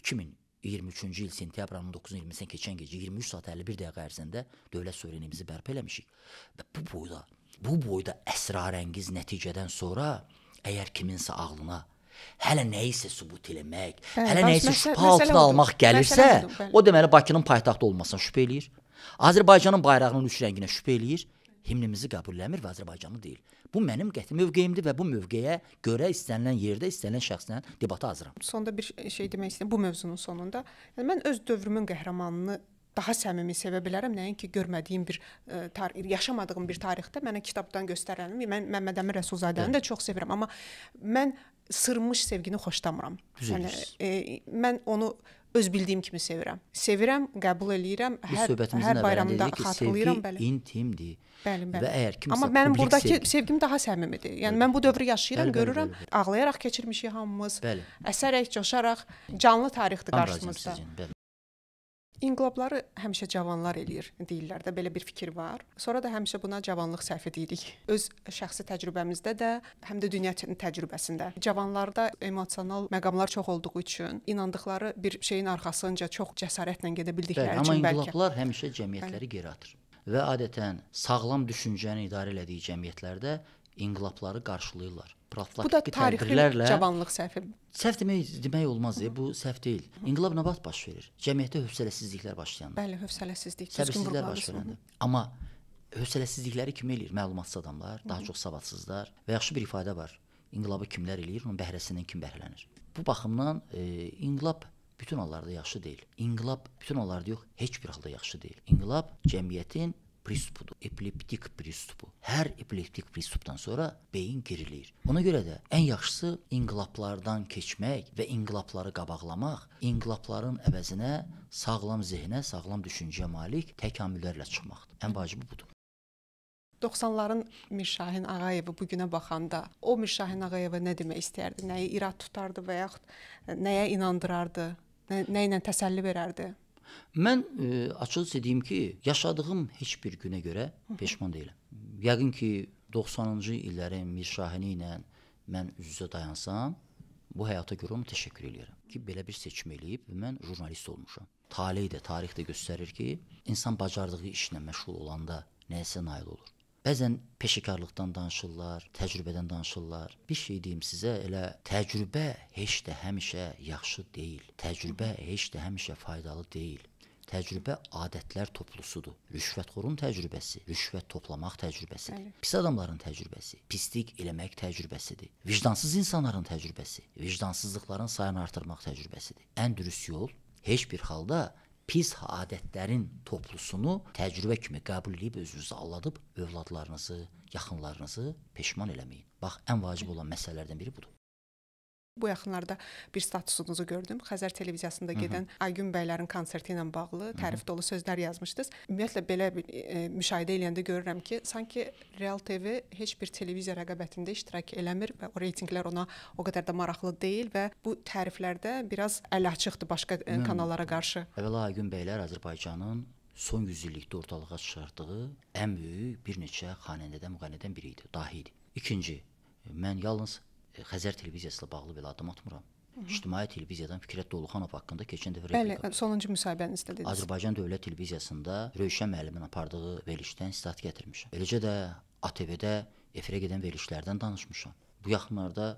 2023-cü il sentyabrın 19-20-sən keçən gecə 23 saat 51 dəqiqə ərzində dövlət suverenliyimizi bərpa eləmişik. Və bu boyda, bu boyda əsrarəngiz nəticədən sonra əgər kiminsə ağlına hələ nəyisə subut eləmək, bəli, hə, hələ nəyisə şübhə altına almaq gəlirsə, məsələ o deməli Bakının paytaxtı olmasına şübhə eləyir. Azərbaycanın bayrağının üç rənginə şübhə eləyir himnimizi qəbulləmir və Azərbaycanlı deyil. Bu mənim qəti mövqeyimdir və bu mövqeyə görə istənilən yerdə istənilən şəxslə debata hazıram. Sonda bir şey demək istəyirəm bu mövzunun sonunda. Yəni mən öz dövrümün qəhrəmanını daha səmimi sevə bilərəm, nəinki görmədiyim bir e, tarix, yaşamadığım bir tarixdə mənə kitabdan göstərilən mən Məmməd Əmir Rəsulzadəni də çox sevirəm, amma mən sırmış sevgini xoşlamıram. Yəni e, mən onu öz bildiyim kimi sevirəm. Sevirəm, qəbul eləyirəm, hər, hər bayramda xatırlayıram, bəli. Sevgi intimdir Bəli, bəli. Və əgər kimsə Amma mənim burdakı sevgi... sevgim daha səmimidir. Yəni bəli. mən bu dövrü yaşayıram, bəli, görürəm, bəli, bəli. ağlayaraq keçirmişik hamımız. Bəli. Əsərək, coşaraq canlı tarixdir qarşımızda. İnqilabları həmişə cavanlar eləyir deyirlər də belə bir fikir var. Sonra da həmişə buna cavanlıq səhvi deyirik. Öz şəxsi təcrübəmizdə də, həm də dünya təcrübəsində. Cavanlarda emosional məqamlar çox olduğu üçün inandıqları bir şeyin arxasınca çox cəsarətlə gedə bildikləri bəli, üçün bəlkə. Amma inqilablar həmişə cəmiyyətləri bəli. geri atır və adətən sağlam düşüncəni idarə elədiyi cəmiyyətlərdə inqilabları qarşılayırlar. Profilaktik tədbirlərlə cavanlıq səhvi. Səhv demək demək olmaz ya, bu səhv deyil. İnqilab nə vaxt baş verir? Cəmiyyətdə hövsələsizliklər başlayanda. Bəli, hövsələsizlik, səbirsizliklər baş verəndə. Amma hövsələsizlikləri kim eləyir? Məlumatsız adamlar, daha çox savadsızlar və yaxşı bir ifadə var. İnqilabı kimlər eləyir, onun bəhrəsindən kim bəhrələnir? Bu baxımdan e, inqilab bütün hallarda yaxşı deyil. İnqilab bütün hallarda yox, heç bir halda yaxşı deyil. İnqilab cəmiyyətin prinsipudur. Epileptik prinsipu. Hər epileptik prinsipdən sonra beyin girilir. Ona görə də ən yaxşısı inqilablardan keçmək və inqilabları qabaqlamaq, inqilabların əvəzinə sağlam zehnə, sağlam düşüncəyə malik təkamüllərlə çıxmaqdır. Ən vacibi budur. 90-ların Mirşahin Ağayevi bu günə baxanda o Mirşahin Ağayevə nə demək istərdi? Nəyi irad tutardı və yaxud nəyə inandırardı? Nə, nə ilə təsəlli verərdi? Mən ə, e, açıqca deyim ki, yaşadığım heç bir günə görə peşman deyiləm. Yəqin ki, 90-cı illərin mirşahini ilə mən üz-üzə dayansam, bu həyata görə ona təşəkkür edirəm ki, belə bir seçim eləyib və mən jurnalist olmuşam. Taley də, tarix də göstərir ki, insan bacardığı işlə məşğul olanda nəyisə nail olur. Bəzən peşəkarlıqdan danışırlar, təcrübədən danışırlar. Bir şey deyim sizə, elə təcrübə heç də həmişə yaxşı deyil. Təcrübə heç də həmişə faydalı deyil. Təcrübə adətlər toplusudur. Rüşvətxorun təcrübəsi, rüşvət toplamaq təcrübəsidir. Əli. Pis adamların təcrübəsi, pislik eləmək təcrübəsidir. Vicdansız insanların təcrübəsi, vicdansızlıqların sayını artırmaq təcrübəsidir. Ən dürüst yol heç bir halda pis adətlərin toplusunu təcrübə kimi qəbul edib özünüzü aldadıb övladlarınızı, yaxınlarınızı peşman eləməyin. Bax, ən vacib olan məsələlərdən biri budur bu yaxınlarda bir statusunuzu gördüm. Xəzər televiziyasında gedən Aygün bəylərin konserti ilə bağlı tərif dolu sözlər yazmışdınız. Ümumiyyətlə belə bir e, müşahidə eləyəndə görürəm ki, sanki Real TV heç bir televiziya rəqabətində iştirak eləmir və o reytinqlər ona o qədər də maraqlı deyil və bu təriflərdə biraz əl açıqdır başqa e, kanallara qarşı. Əvvəla Aygün bəylər Azərbaycanın son yüzillikdə ortalığa çıxartdığı ən böyük bir neçə xanəndədən müğənnidən biri idi, dahi idi. İkinci, mən yalnız Xəzər televiziyası ilə bağlı belə addım atmıram. Hı -hı. İctimai televiziyadan Fikrət Doluxanov haqqında keçən dəfə Bəli, replika. sonuncu müsahibənizdə dediniz. Azərbaycan Dövlət Televiziyasında Rövşən müəllimin apardığı verilişdən sitat gətirmişəm. Eləcə də ATV-də efirə gedən verilişlərdən danışmışam. Bu yaxınlarda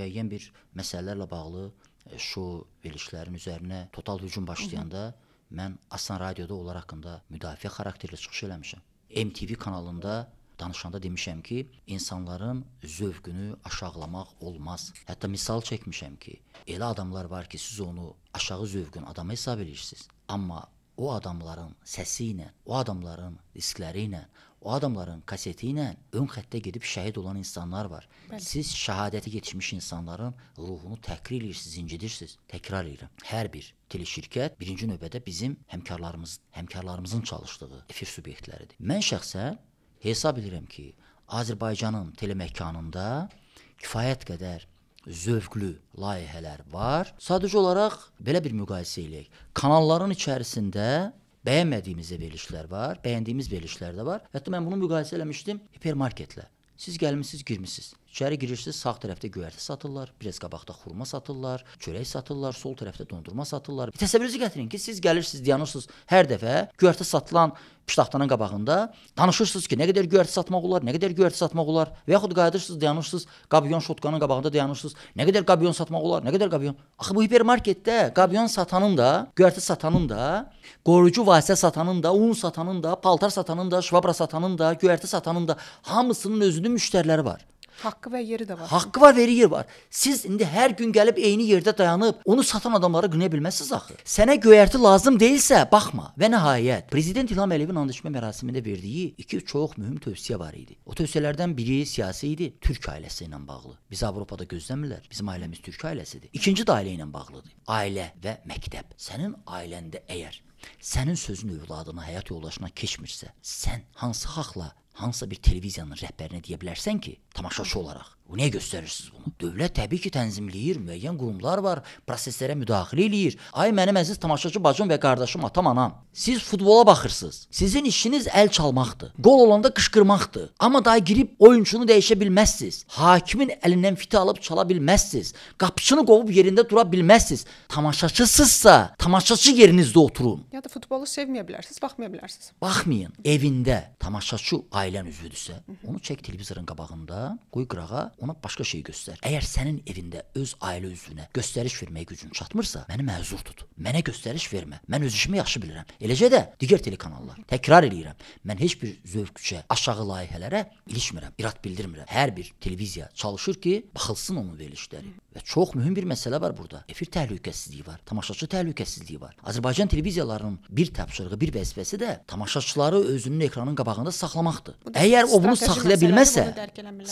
müəyyən bir məsələlərlə bağlı e, şu verilişlərin üzərinə total hücum başlayanda Hı -hı. mən Asan radioda onlar haqqında müdafiə xarakterli çıxış eləmişəm. MTV kanalında danışanda demişəm ki, insanların zövqünü aşağılamaq olmaz. Hətta misal çəkmişəm ki, elə adamlar var ki, siz onu aşağı zövqün adamı hesab edirsiniz. Amma o adamların səsi ilə, o adamların riskləri ilə, o adamların kaseti ilə ön xəttə gedib şəhid olan insanlar var. Bəli. Siz şəhadətə yetişmiş insanların ruhunu təhqir edirsiniz, incidirsiniz. Təkrar edirəm. Hər bir teleşirkət birinci növbədə bizim həmkarlarımız, həmkarlarımızın çalışdığı efir subyektləridir. Mən şəxsən hesab edirəm ki, Azərbaycanın teleməkanında kifayət qədər zövqlü layihələr var. Sadəcə olaraq belə bir müqayisə eləyək. Kanalların içərisində bəyənmədiyimiz verilişlər var, bəyəndiyimiz verilişlər də var. Hətta mən bunu müqayisə eləmişdim hipermarketlə. Siz gəlmisiniz, girmisiniz. İçəri girirsiniz, sağ tərəfdə göyərti satırlar, pres qabaqda xurma satırlar, çörək satırlar, sol tərəfdə dondurma satırlar. Təsəvvürünüzü gətirin ki, siz gəlirsiniz, dayanırsınız hər dəfə göyərti satılan piştaxtanın qabağında danışırsınız ki, nə qədər göyərti satmaq olar, nə qədər göyərti satmaq olar və yaxud qayıdırsınız, dayanırsınız, qabyon şotkanın qabağında dayanırsınız. Nə qədər qabyon satmaq olar, nə qədər qabyon. Axı bu hipermarketdə qabyon satanın da, göyərti satanın da, qoruyucu vasitə satanın da, un satanın da, paltar satanın da, şvabra satanın da, göyərti satanın da hamısının özünün müştəriləri var. Haqqı və yeri də var. Haqqı var, veri yeri var. Siz indi hər gün gəlib eyni yerdə dayanıb onu satan adamlara günə bilməzsiniz axı. Sənə göyərti lazım deyilsə, baxma. Və nəhayət, prezident İlham Əliyevin anlaşma mərasimində verdiyi iki çox mühüm tövsiyə var idi. O tövsiyələrdən biri siyasi idi, Türk ailəsi ilə bağlı. Biz Avropada gözləmirlər. Bizim ailəmiz Türk ailəsidir. İkinci də ailə ilə bağlıdır. Ailə və məktəb. Sənin ailəndə əgər sənin sözün övladına həyat yoldaşına keçmirsə, sən hansı haqla hansısa bir televiziyanın rəhbərinə deyə bilərsən ki, tamaşaçı hə. olaraq, bu niyə göstərirsiniz bunu? Dövlət təbii ki, tənzimləyir, müəyyən qurumlar var, proseslərə müdaxilə eləyir. Ay mənim əziz tamaşaçı bacım və qardaşım, atam, anam, siz futbola baxırsınız. Sizin işiniz əl çalmaqdır. Gol olanda qışqırmaqdır. Amma daha girib oyunçunu dəyişə bilməzsiniz. Hakimin əlindən fiti alıb çala bilməzsiniz. Qapıçını qovub yerində dura bilməzsiniz. Tamaşaçısınızsa, tamaşaçı yerinizdə oturun. Ya da futbolu sevməyə bilərsiniz, baxmaya bilərsiniz. Baxmayın. Evində tamaşaçı ay ailən üzvüdürsə, onu çək televizorun qabağında, qoy qırağa, ona başqa şey göstər. Əgər sənin evində öz ailə üzvünə göstəriş verməyə gücün çatmırsa, məni məzur tut. Mənə göstəriş vermə. Mən öz işimi yaxşı bilirəm. Eləcə də digər telekanallar. Təkrar eləyirəm. Mən heç bir zövqçə, aşağı layihələrə ilişmirəm, irad bildirmirəm. Hər bir televiziya çalışır ki, baxılsın onun verilişləri. Və çox mühüm bir məsələ var burada. Efir təhlükəsizliyi var, tamaşaçı təhlükəsizliyi var. Azərbaycan televiziyalarının bir tapşırığı, bir vəzifəsi də tamaşaçıları özünün ekranın qabağında saxlamaqdır. Bu Əgər o bunu saxlaya bilməsə,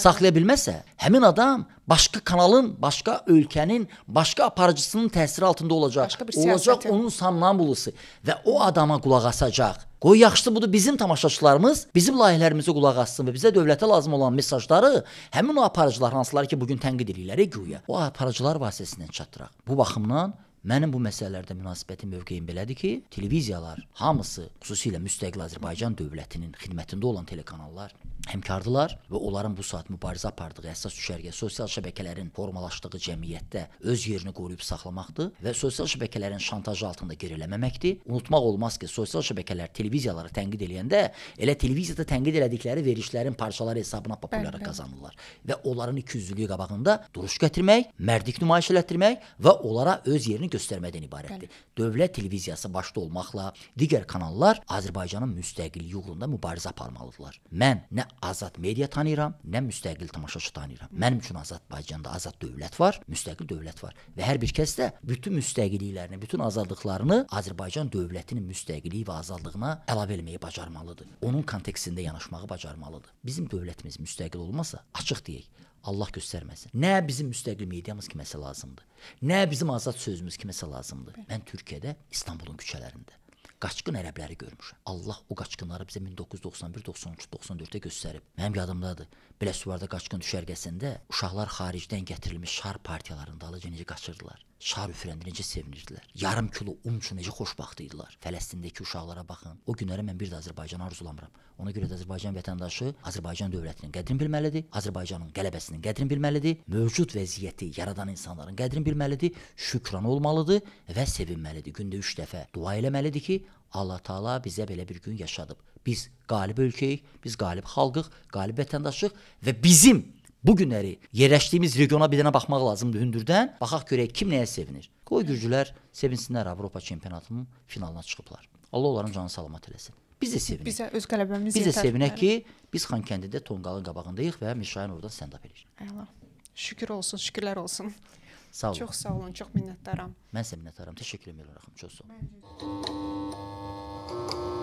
saxlaya bilməsə, həmin adam başqa kanalın, başqa ölkənin, başqa aparıcısının təsiri altında olacaq. Olacaq onun samnambulusu və o adama qulaq asacaq. Qoy yaxşısı budur bizim tamaşaçılarımız bizim layihələrimizə qulaq assın və bizə dövlətə lazım olan mesajları həmin o aparıcılar hansılar ki, bu gün tənqid eləyirlər, e, guya, o aparıcılar vasitəsilə çatdıraq. Bu baxımdan Mənim bu məsələlərdə münasibətim, mövqeyim belədir ki, televiziyalar hamısı, xüsusilə müstəqil Azərbaycan dövlətinin xidmətində olan telekanallar həmkardılar və onların bu saat mübarizə apardığı əsas düşərgə sosial şəbəkələrin formalaşdığı cəmiyyətdə öz yerini qoruyub saxlamaqdır və sosial şəbəkələrin şantajı altında geriləməməkdir. Unutmaq olmaz ki, sosial şəbəkələr televiziyaları tənqid edəndə elə televiziyada tənqid elədikləri verişlərin parçaları hesabına populyarlıq qazanırlar və onların ikiyüzlülüyü qabağında duruş gətirmək, mərdlik nümayiş elətdirmək və onlara öz yerini göstərmədən ibarətdir. Bəli. Dövlət televiziyası başda olmaqla digər kanallar Azərbaycanın müstəqilliyi uğrunda mübarizə aparmalıdırlar. Mən nə azad media tanıyıram, nə müstəqil tamaşaçı tanıyıram. Mənim üçün Azərbaycanda azad dövlət var, müstəqil dövlət var və hər bir kəs də bütün müstəqilliklərini, bütün azadlıqlarını Azərbaycan dövlətinin müstəqilliyi və azadlığına əlavə etməyi bacarmalıdır. Onun kontekstində yanaşmağı bacarmalıdır. Bizim dövlətimiz müstəqil olmasa, açıq deyək, Allah göstərməsin. Nə bizim müstəqil mediamız kiməsə lazımdır. Nə bizim azad sözümüz kiməsə lazımdır. Mən Türkiyədə İstanbulun küçələrində qaçqın ərəbləri görmüşəm. Allah o qaçqınları bizə 1991, 93, 94-də göstərib. Mənim yadımdadır. Belə suvarda qaçqın düşərgəsində uşaqlar xaricdən gətirilmiş şar partiyalarında alıcı necə qaçırdılar şar üfürəndə necə sevinirdilər. Yarım kilo un üçün necə xoşbəxtdilər. Fələstindəki uşaqlara baxın. O günlərə mən bir də Azərbaycanı arzulamıram. Ona görə də Azərbaycan vətəndaşı Azərbaycan dövlətinin qədrini bilməlidir, Azərbaycanın qələbəsinin qədrini bilməlidir, mövcud vəziyyəti yaradan insanların qədrini bilməlidir, şükran olmalıdır və sevinməlidir. Gündə 3 dəfə dua eləməlidir ki, Allah Taala bizə belə bir gün yaşadıb. Biz qalib ölkəyik, biz qalib xalqıq, qalib vətəndaşıq və bizim bu günləri yerləşdiyimiz regiona bir dənə baxmaq lazımdır hündürdən. Baxaq görək kim nəyə sevinir. Qoy gürcülər sevinsinlər Avropa çempionatının finalına çıxıblar. Allah onların canını salamat eləsin. Biz də sevinək. Bizə öz qələbəmiz Biz də sevinək ki, biz Xankəndidə tonqalın qabağındayıq və Mirşahin oradan stand-up eləyir. Əla. Şükür olsun, şükürlər olsun. Sağ olun. Çox sağ olun, çox minnətdaram. Mən sizə minnətdaram. Təşəkkür edirəm Axım, çox sağ olun. Mən